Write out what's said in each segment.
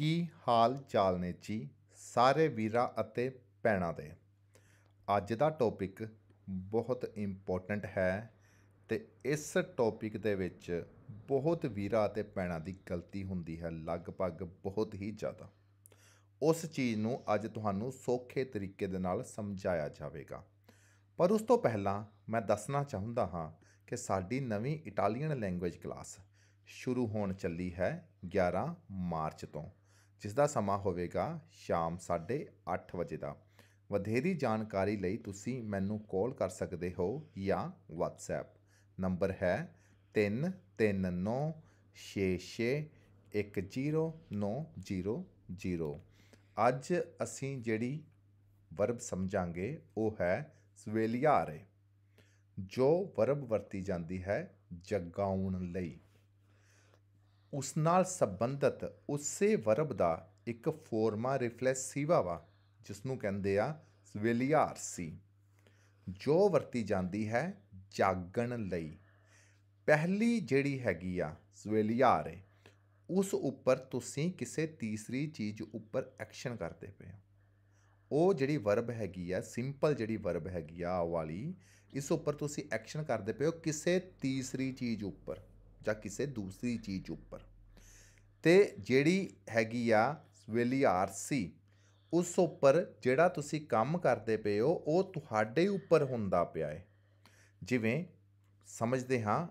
ਕੀ ਹਾਲ ਚਾਲ ਨੇ ਜੀ ਸਾਰੇ ਵੀਰਾਂ ਅਤੇ ਭੈਣਾਂ ਦੇ ਅੱਜ ਦਾ ਟੌਪਿਕ ਬਹੁਤ ਇੰਪੋਰਟੈਂਟ ਹੈ ਤੇ ਇਸ ਟੌਪਿਕ ਦੇ ਵਿੱਚ ਬਹੁਤ ਵੀਰਾਂ ਅਤੇ ਭੈਣਾਂ ਦੀ ਗਲਤੀ ਹੁੰਦੀ ਹੈ ਲਗਭਗ ਬਹੁਤ ਹੀ ਜ਼ਿਆਦਾ ਉਸ ਚੀਜ਼ ਨੂੰ ਅੱਜ ਤੁਹਾਨੂੰ ਸੌਖੇ ਤਰੀਕੇ ਦੇ ਨਾਲ ਸਮਝਾਇਆ ਜਾਵੇਗਾ ਪਰ ਉਸ ਤੋਂ ਪਹਿਲਾਂ ਮੈਂ ਦੱਸਣਾ ਚਾਹੁੰਦਾ ਹਾਂ ਕਿ ਸਾਡੀ ਨਵੀਂ ਇਟਾਲੀਅਨ ਲੈਂਗੁਏਜ ਕਲਾਸ ਸ਼ੁਰੂ ਹੋਣ ਚੱਲੀ ਹੈ 11 ਮਾਰਚ ਤੋਂ ਜਿਸ ਦਾ ਸਮਾਂ ਹੋਵੇਗਾ ਸ਼ਾਮ 8:30 ਵਜੇ ਦਾ ਵਧੇਰੀ ਜਾਣਕਾਰੀ ਲਈ ਤੁਸੀਂ ਮੈਨੂੰ ਕਾਲ ਕਰ ਸਕਦੇ ਹੋ ਜਾਂ WhatsApp ਨੰਬਰ ਹੈ 3396610900 ਅੱਜ ਅਸੀਂ ਜਿਹੜੀ ਵਰਬ ਸਮਝਾਂਗੇ ਉਹ ਹੈ ਸਵੇਲਿਆਰੇ ਜੋ ਵਰਬ ਵਰਤੀ ਜਾਂਦੀ ਹੈ ਜਗਾਉਣ ਲਈ ਉਸ ਨਾਲ ਸੰਬੰਧਿਤ ਉਸੇ ਵਰਬ ਦਾ ਇੱਕ ਫੋਰਮਾ ਰਿਫਲੈਕਸਿਵਾ ਵਾ ਜਿਸ ਨੂੰ ਕਹਿੰਦੇ ਆ ਸਵੇਲੀਆਰਸੀ ਜੋ ਵਰਤੀ ਜਾਂਦੀ ਹੈ ਜਾਗਣ ਲਈ ਪਹਿਲੀ ਜਿਹੜੀ ਹੈਗੀ ਆ ਸਵੇਲੀਆਰ ਉਸ ਉੱਪਰ ਤੁਸੀਂ ਕਿਸੇ ਤੀਸਰੀ ਚੀਜ਼ ਉੱਪਰ ਐਕਸ਼ਨ ਕਰਦੇ ਪਏ ਹੋ ਉਹ ਜਿਹੜੀ ਵਰਬ ਹੈਗੀ ਆ ਸਿੰਪਲ ਜਿਹੜੀ ਵਰਬ ਹੈਗੀ ਆ ਵਾਲੀ ਇਸ ਉੱਪਰ ਤੁਸੀਂ ਐਕਸ਼ਨ ਕਰਦੇ ਪਏ ਹੋ ਕਿਸੇ ਤੀਸਰੀ ਚੀਜ਼ ਉੱਪਰ ਜਾਂ ਕਿਸੇ ਦੂਸਰੀ ਚੀਜ਼ ਉੱਪਰ ਤੇ ਜਿਹੜੀ ਹੈਗੀ ਆ ਸਵੇਲੀ ਆਰ ਸੀ ਉਸ ਉੱਪਰ ਜਿਹੜਾ ਤੁਸੀਂ ਕੰਮ ਕਰਦੇ ਪਏ ਹੋ ਉਹ ਤੁਹਾਡੇ ਉੱਪਰ ਹੁੰਦਾ ਪਿਆ ਹੈ ਜਿਵੇਂ ਸਮਝਦੇ ਹਾਂ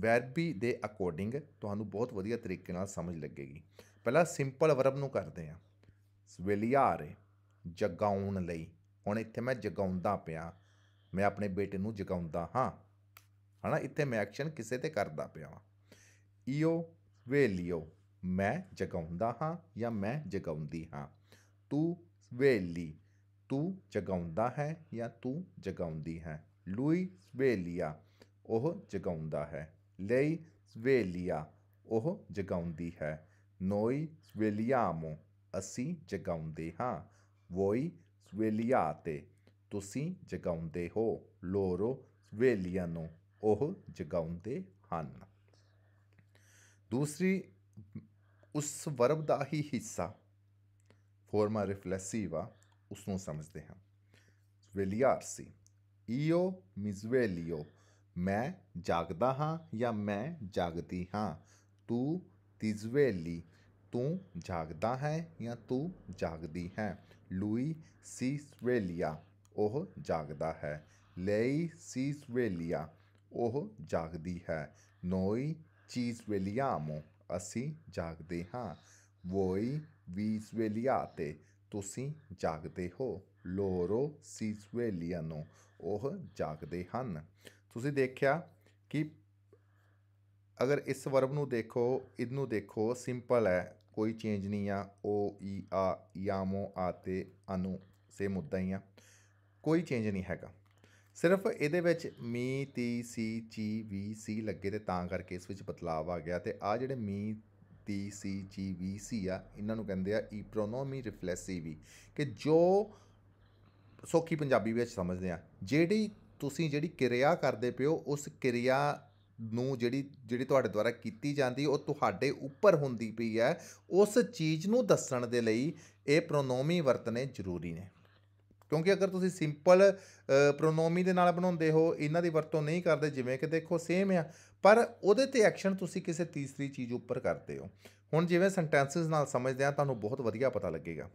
ਵੈਰਬੀ ਦੇ ਅਕੋਰਡਿੰਗ ਤੁਹਾਨੂੰ ਬਹੁਤ ਵਧੀਆ ਤਰੀਕੇ ਨਾਲ ਸਮਝ ਲੱਗੇਗੀ ਪਹਿਲਾਂ ਸਿੰਪਲ ਵਰਬ ਨੂੰ ਕਰਦੇ ਹਾਂ ਸਵੇਲੀਆਰੇ ਜਗਾਉਣ ਲਈ ਹੁਣ ਇੱਥੇ ਮੈਂ ਜਗਾਉਂਦਾ ਪਿਆ ਮੈਂ ਆਪਣੇ ਬੇਟੇ ਨੂੰ ਜਗਾਉਂਦਾ ਹਾਂ ਹਨਾ ਇੱਥੇ ਮੈਂ ਐਕਸ਼ਨ ਕਿਸੇ ਤੇ ਕਰਦਾ ਪਿਆ ਵਾਂ ਈਓ ਵੇਲੀਓ ਮੈਂ ਜਗਾਉਂਦਾ ਹਾਂ ਜਾਂ ਮੈਂ ਜਗਾਉਂਦੀ ਹਾਂ ਤੂੰ ਸਵੇਲੀ ਤੂੰ ਜਗਾਉਂਦਾ ਹੈ ਜਾਂ ਤੂੰ ਜਗਾਉਂਦੀ ਹੈ ਲੂਈ ਵੇਲੀਆ ਉਹ ਜਗਾਉਂਦਾ ਹੈ ਲਈ ਵੇਲੀਆ ਉਹ ਜਗਾਉਂਦੀ ਹੈ ਨੋਈ ਵੇਲੀਆਮੋ ਅਸੀਂ ਜਗਾਉਂਦੇ ਹਾਂ ਵੋਈ ਵੇਲੀਆਤੇ ਤੁਸੀਂ ਜਗਾਉਂਦੇ ਹੋ ਲੋਰੋ ਸਵੇਲੀਆਂ ਨੂੰ ਉਹ ਜਗਾਉਂਦੇ ਹਨ ਦੂਸਰੀ ਉਸ ਵਰਬ ਦਾ ਹੀ ਹਿੱਸਾ ਫੋਰਮਾ ਰਿਫਲੈਸਿਵਾ ਉਸ ਨੂੰ ਸਮਝਦੇ ਹਾਂ ਵੇਲੀਆਰਸੀ ਈਓ ਮਿਜ਼ਵੇਲੀਓ ਮੈਂ ਜਾਗਦਾ ਹਾਂ ਜਾਂ ਮੈਂ ਜਾਗਦੀ ਹਾਂ ਤੂੰ ਤਿਜ਼ਵੇਲੀ ਤੂੰ ਜਾਗਦਾ ਹੈ ਜਾਂ ਤੂੰ ਜਾਗਦੀ ਹੈ ਲੂਈ ਸੀਸਵੇਲੀਆ ਉਹ ਜਾਗਦਾ ਹੈ ਲੇਈ ਸੀਸਵੇਲੀਆ ਉਹ ਜਾਗਦੀ ਹੈ ਨੋਈ ਚੀਜ਼ ਵੇਲੀਆਮੋ ਅਸੀਂ ਜਾਗਦੇ ਹਾਂ ਵੋਈ ਤੇ ਤੁਸੀਂ ਜਾਗਦੇ ਹੋ ਲੋਰੋ ਸਿਜ਼ਵੇਲੀਆਨੋ ਉਹ ਜਾਗਦੇ ਹਨ ਤੁਸੀਂ ਦੇਖਿਆ ਕਿ ਅਗਰ ਇਸ ਵਰਬ ਨੂੰ ਦੇਖੋ ਇਹਨੂੰ ਦੇਖੋ ਸਿੰਪਲ ਹੈ ਕੋਈ ਚੇਂਜ ਨਹੀਂ ਆ ਓ ਈ ਆ ਯਾਮੋ ਆਤੇ ਅਨੂ ਸੇ ਮੁੱਦਾ ਹੀ ਆ ਕੋਈ ਚੇਂਜ ਨਹੀਂ ਹੈਗਾ ਸਿਰਫ ਇਹਦੇ ਵਿੱਚ ਮੀ ਤੀ ਸੀ ਜੀ ਵੀ ਸੀ ਲੱਗੇ ਤੇ ਤਾਂ ਕਰਕੇ ਇਸ ਵਿੱਚ ਬਦਲਾਅ ਆ ਗਿਆ ਤੇ ਆ ਜਿਹੜੇ ਮੀ ਤੀ ਸੀ ਜੀ ਵੀ ਸੀ ਆ ਇਹਨਾਂ ਨੂੰ ਕਹਿੰਦੇ ਆ ਈ ਪ੍ਰੋਨੋਮੀ ਰਿਫਲੈਸਿਵੀ ਕਿ ਜੋ ਸੋਖੀ ਪੰਜਾਬੀ ਵਿੱਚ ਸਮਝਦੇ ਆ ਜਿਹੜੀ ਤੁਸੀਂ ਜਿਹੜੀ ਕਿਰਿਆ ਕਰਦੇ ਪਿਓ ਉਸ ਕਿਰਿਆ ਨੂੰ ਜਿਹੜੀ ਜਿਹੜੀ ਤੁਹਾਡੇ ਦੁਆਰਾ ਕੀਤੀ ਜਾਂਦੀ ਉਹ ਤੁਹਾਡੇ ਉੱਪਰ ਹੁੰਦੀ ਪਈ ਹੈ ਉਸ ਚੀਜ਼ ਨੂੰ ਦੱਸਣ ਦੇ ਲਈ ਇਹ ਪ੍ਰੋਨੋਮੀ ਵਰਤਨੇ ਜ਼ਰੂਰੀ ਨੇ ਕਿਉਂਕਿ ਅਗਰ ਤੁਸੀਂ ਸਿੰਪਲ ਪ੍ਰੋਨੋਮੀ ਦੇ ਨਾਲ ਬਣਾਉਂਦੇ ਹੋ ਇਹਨਾਂ ਦੀ ਵਰਤੋਂ ਨਹੀਂ ਕਰਦੇ ਜਿਵੇਂ ਕਿ ਦੇਖੋ ਸੇਮ ਆ ਪਰ ਉਹਦੇ ਤੇ ਐਕਸ਼ਨ ਤੁਸੀਂ ਕਿਸੇ ਤੀਸਰੀ ਚੀਜ਼ ਉੱਪਰ ਕਰਦੇ ਹੋ ਹੁਣ ਜਿਵੇਂ ਸੈਂਟੈਂਸਸ ਨਾਲ ਸਮਝਦੇ ਆ ਤੁਹਾਨੂੰ ਬਹੁਤ ਵਧੀਆ ਪਤਾ ਲੱਗੇਗਾ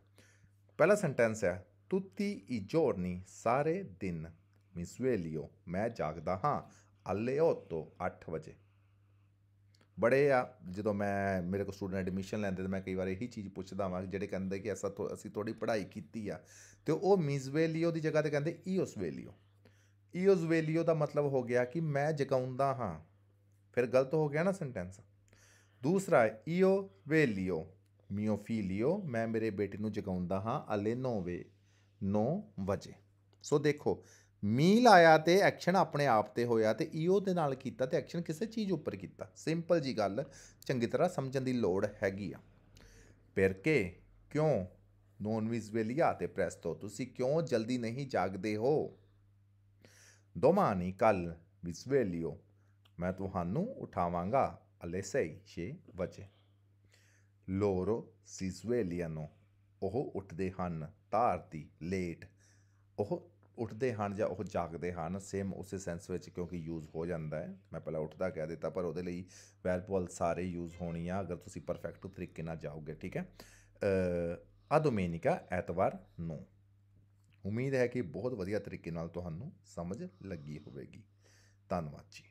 ਪਹਿਲਾ ਸੈਂਟੈਂਸ ਹੈ ਤੁਤੀ ਈ ਜੋਰਨੀ ਸਾਰੇ ਦਿਨ ਮਿਸਵੇਲਿਓ ਮੈਂ ਜਾਗਦਾ ਹਾਂ ਅਲੇ 8 ਵਜੇ ਬੜੇ ਆ ਜਦੋਂ ਮੈਂ ਮੇਰੇ ਕੋਲ ਸਟੂਡੈਂਟ ਐਡਮਿਸ਼ਨ ਲੈਂਦੇ ਤੇ ਮੈਂ ਕਈ ਵਾਰ ਇਹੀ ਚੀਜ਼ ਪੁੱਛਦਾ ਵਾਂ ਜਿਹੜੇ ਕਹਿੰਦੇ ਕਿ ਅਸਾਂ ਅਸੀਂ ਤੁਹਾਡੀ ਪੜ੍ਹਾਈ ਕੀਤੀ ਆ ਤੇ ਉਹ ਮਿਜ਼ਵੇਲੀਓ ਦੀ ਜਗ੍ਹਾ ਤੇ ਕਹਿੰਦੇ ਈਓਸ ਈਓਸਵੇਲੀਓ ਦਾ ਮਤਲਬ ਹੋ ਗਿਆ ਕਿ ਮੈਂ ਜਗਾਉਂਦਾ ਹਾਂ ਫਿਰ ਗਲਤ ਹੋ ਗਿਆ ਨਾ ਸੈਂਟੈਂਸ ਦੂਸਰਾ ਈਓ ਈਓਵੇਲੀਓ ਮਿਓਫੀਲਿਓ ਮੈਂ ਮੇਰੇ ਬੇਟੇ ਨੂੰ ਜਗਾਉਂਦਾ ਹਾਂ ਅਲੇ 9 ਵੇ 9 ਵਜੇ ਸੋ ਦੇਖੋ ਮੀਲ ਆਇਆ ਤੇ ਐਕਸ਼ਨ ਆਪਣੇ ਆਪ ਤੇ ਹੋਇਆ ਤੇ ਈਓ ਦੇ ਨਾਲ ਕੀਤਾ ਤੇ ਐਕਸ਼ਨ ਕਿਸੇ ਚੀਜ਼ ਉੱਪਰ ਕੀਤਾ ਸਿੰਪਲ ਜੀ ਗੱਲ ਚੰਗੀ ਤਰ੍ਹਾਂ ਸਮਝਣ ਦੀ ਲੋੜ ਹੈਗੀ ਆ ਫਿਰ ਕੇ ਕਿਉਂ ਨੋਨ ਵਿਜ਼ਵਲੀਆ ਤੇ ਤੋਂ ਤੁਸੀਂ ਕਿਉਂ ਜਲਦੀ ਨਹੀਂ ਜਾਗਦੇ ਹੋ ਦੋਮਾਨੀ ਕੱਲ ਵਿਜ਼ਵਲੀਓ ਮੈਂ ਤੁਹਾਨੂੰ ਉਠਾਵਾਂਗਾ ਸਹੀ 6 ਵਜੇ ਲੋਰੋ ਸਿਜ਼ਵੇਲੀਆਨੋ ਉਹ ਉੱਠਦੇ ਹਨ ਧਾਰਤੀ ਲੇਟ ਉਹ ਉੱਠਦੇ ਹਨ ਜਾਂ ਉਹ ਜਾਗਦੇ ਹਨ ਸੇਮ ਉਸੇ ਸੈਂਸ ਵਿੱਚ ਕਿਉਂਕਿ ਯੂਜ਼ ਹੋ ਜਾਂਦਾ ਹੈ ਮੈਂ ਪਹਿਲਾਂ ਉੱਠਦਾ ਕਹਿ ਦਿੱਤਾ ਪਰ ਉਹਦੇ ਲਈ ਵੈਲਪੋਲ ਸਾਰੇ ਯੂਜ਼ ਹੋਣੀ ਆ ਅਗਰ ਤੁਸੀਂ ਪਰਫੈਕਟ ਤਰੀਕੇ ਨਾਲ ਜਾਓਗੇ ਠੀਕ ਹੈ ਅ ਅਦੋਮੇਨਿਕਾ ਐਤਵਾਰ ਨੂੰ ਉਮੀਦ ਹੈ ਕਿ ਬਹੁਤ ਵਧੀਆ ਤਰੀਕੇ ਨਾਲ ਤੁਹਾਨੂੰ ਸਮਝ ਲੱਗੀ ਹੋਵੇਗੀ ਧੰਨਵਾਦ ਜੀ